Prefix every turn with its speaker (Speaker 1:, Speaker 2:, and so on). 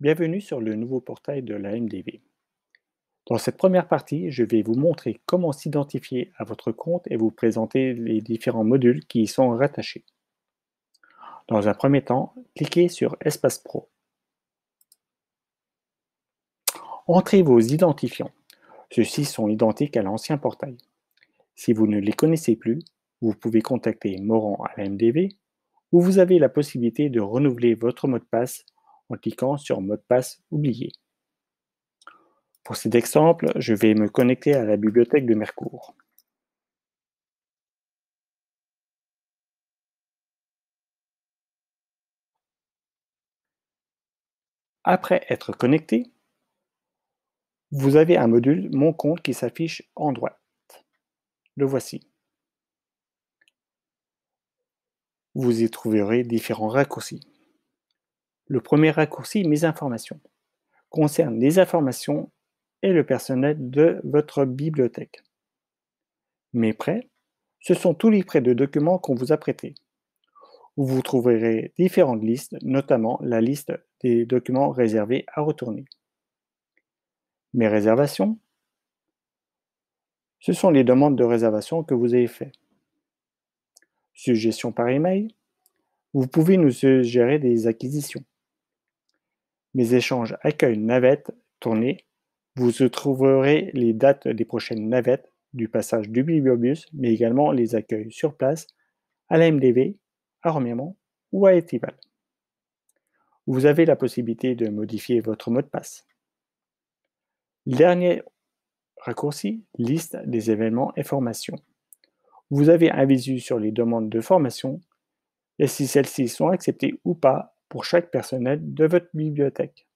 Speaker 1: Bienvenue sur le nouveau portail de la Dans cette première partie, je vais vous montrer comment s'identifier à votre compte et vous présenter les différents modules qui y sont rattachés. Dans un premier temps, cliquez sur Espace Pro. Entrez vos identifiants. Ceux-ci sont identiques à l'ancien portail. Si vous ne les connaissez plus, vous pouvez contacter Moran à l'AMDV ou vous avez la possibilité de renouveler votre mot de passe cliquant sur mot de passe oublié. Pour cet exemple, je vais me connecter à la bibliothèque de Mercourt. Après être connecté, vous avez un module Mon compte qui s'affiche en droite. Le voici. Vous y trouverez différents raccourcis. Le premier raccourci, mes informations, concerne les informations et le personnel de votre bibliothèque. Mes prêts, ce sont tous les prêts de documents qu'on vous a prêtés. vous trouverez différentes listes, notamment la liste des documents réservés à retourner. Mes réservations, ce sont les demandes de réservation que vous avez faites. Suggestions par email, vous pouvez nous suggérer des acquisitions. Mes échanges accueillent navette tournée, Vous trouverez les dates des prochaines navettes du passage du Bibliobus, mais également les accueils sur place à la MDV, à Remiremont ou à Etival. Vous avez la possibilité de modifier votre mot de passe. Dernier raccourci, liste des événements et formations. Vous avez un visu sur les demandes de formation et si celles-ci sont acceptées ou pas pour chaque personnel de votre bibliothèque.